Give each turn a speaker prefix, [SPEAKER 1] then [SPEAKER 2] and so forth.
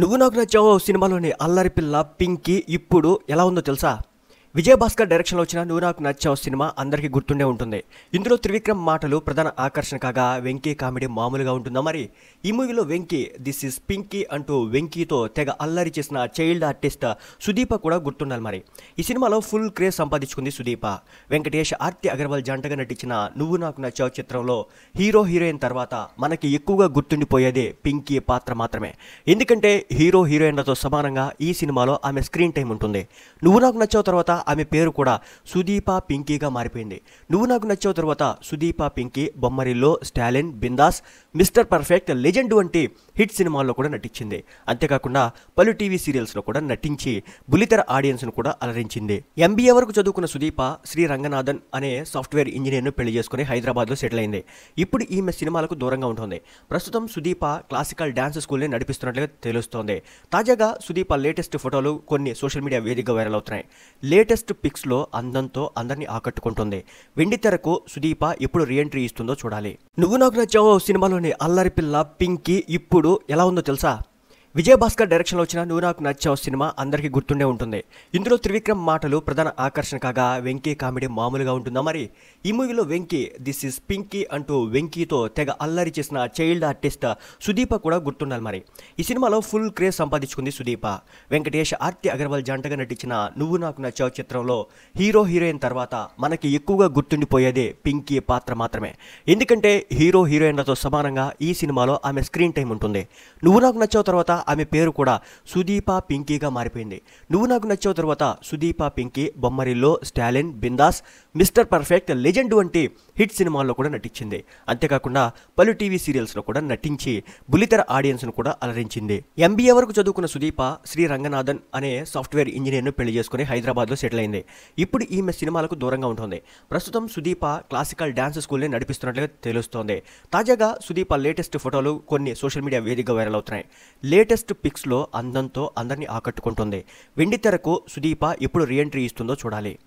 [SPEAKER 1] నువ్వు నాకు నచ్చావో సినిమాలోని అల్లరి పిల్ల పింకీ ఇప్పుడు ఎలా ఉందో తెలుసా విజయభాస్కర్ డైరెక్షన్లో వచ్చిన నువ్వు నాకు నచ్చావు సినిమా అందరికీ గుర్తుండే ఉంటుంది ఇందులో త్రివిక్రమ్ మాటలు ప్రధాన ఆకర్షణ కాగా వెంకీ కామెడీ మామూలుగా ఉంటుందా మరి ఈ మూవీలో వెంకీ దిస్ ఇస్ పింకీ అంటూ వెంకీతో తెగ అల్లరి చేసిన చైల్డ్ ఆర్టిస్ట్ సుదీప కూడా గుర్తుండాలి మరి ఈ సినిమాలో ఫుల్ క్రేజ్ సంపాదించుకుంది సుదీప వెంకటేష్ ఆర్తి అగర్వాల్ జంటగా నటించిన నువ్వు నాకు నచ్చావు చిత్రంలో హీరో హీరోయిన్ తర్వాత మనకి ఎక్కువగా గుర్తుండిపోయేది పింకీ పాత్ర మాత్రమే ఎందుకంటే హీరో హీరోయిన్లతో సమానంగా ఈ సినిమాలో ఆమె స్క్రీన్ టైం ఉంటుంది నువ్వు నాకు నచ్చావు తర్వాత ఆమె పేరు కూడా సుదీప పింకీగా మారిపోయింది నువ్వు నాకు నచ్చిన తర్వాత సుదీప పింకీ బొమ్మరిల్లో Stalin Bindaas mister perfect legend వంటి హిట్ సినిమాల్లో కూడా నటించింది అంతేకాకుండా పలు టీవీ సీరియల్స్లో కూడా నటించి బులితెర ఆడియన్స్ను కూడా అలరించింది ఎంబీఏ వరకు చదువుకున్న సుదీప శ్రీ రంగనాథన్ అనే సాఫ్ట్వేర్ ఇంజనీర్ను పెళ్లి చేసుకుని హైదరాబాద్లో సెటిల్ అయింది ఇప్పుడు ఈమె సినిమాలకు దూరంగా ఉంటుంది ప్రస్తుతం సుదీప క్లాసికల్ డాన్స్ స్కూల్ని నడిపిస్తున్నట్లుగా తెలుస్తోంది తాజాగా సుదీప లేటెస్ట్ ఫోటోలు కొన్ని సోషల్ మీడియా వేదికగా వైరల్ అవుతున్నాయి లేటెస్ట్ లేటెస్ట్ పిక్స్లో అందంతో అందరినీ ఆకట్టుకుంటుంది వెండితెరకు సుదీప ఎప్పుడు రీఎంట్రీ ఇస్తుందో చూడాలి నువ్వు నాకు నచ్చావో సినిమాలోని అల్లరి పిల్ల పింకీ ఇప్పుడు ఎలా ఉందో తెలుసా విజయభాస్కర్ డైరెక్షన్లో వచ్చిన నువ్వు నాకు నచ్చావు సినిమా అందరికీ గుర్తుండే ఉంటుంది ఇందులో త్రివిక్రమ్ మాటలు ప్రధాన ఆకర్షణ కాగా వెంకీ కామెడీ మామూలుగా ఉంటుందా మరి ఈ మూవీలో వెంకీ దిస్ ఇస్ పింకీ అంటూ వెంకీతో తెగ అల్లరి చేసిన చైల్డ్ ఆర్టిస్ట్ సుదీప కూడా గుర్తుండాలి మరి ఈ సినిమాలో ఫుల్ క్రేజ్ సంపాదించుకుంది సుదీప వెంకటేష్ ఆర్తి అగర్వాల్ జంటగా నటించిన నువ్వు నాకు నచ్చావు చిత్రంలో హీరో హీరోయిన్ తర్వాత మనకి ఎక్కువగా గుర్తుండిపోయేది పింకీ పాత్ర మాత్రమే ఎందుకంటే హీరో హీరోయిన్లతో సమానంగా ఈ సినిమాలో ఆమె స్క్రీన్ టైం ఉంటుంది నువ్వు నాకు నచ్చావు తర్వాత ఆమె పేరు కూడా సుదీప పింకీగా మారిపోయింది నువ్వు నాకు నచ్చిన తర్వాత సుదీప పింకీ బొమ్మరిల్లో Stalin Bindaas mister perfect legend వంటి హిట్ సినిమాల్లో కూడా నటించింది అంతేకాకుండా పలు టీవీ సీరియల్స్లో కూడా నటించి బులితెర ఆడియన్స్ను కూడా అలరించింది ఎంబీఏ వరకు చదువుకున్న సుదీప శ్రీ రంగనాథన్ అనే సాఫ్ట్వేర్ ఇంజనీర్ను పెళ్లి చేసుకుని హైదరాబాద్లో సెటిల్ అయింది ఇప్పుడు ఈమె సినిమాలకు దూరంగా ఉంటుంది ప్రస్తుతం సుదీప క్లాసికల్ డాన్స్ స్కూల్ని నడిపిస్తున్నట్లుగా తెలుస్తోంది తాజాగా సుదీప లేటెస్ట్ ఫోటోలు కొన్ని సోషల్ మీడియా వేదికగా వైరల్ అవుతున్నాయి లేట్ లేటెస్ట్ పిక్స్లో అందంతో అందరినీ ఆకట్టుకుంటుంది వెండితెరకు సుదీప ఎప్పుడు రీఎంట్రీ ఇస్తుందో చూడాలి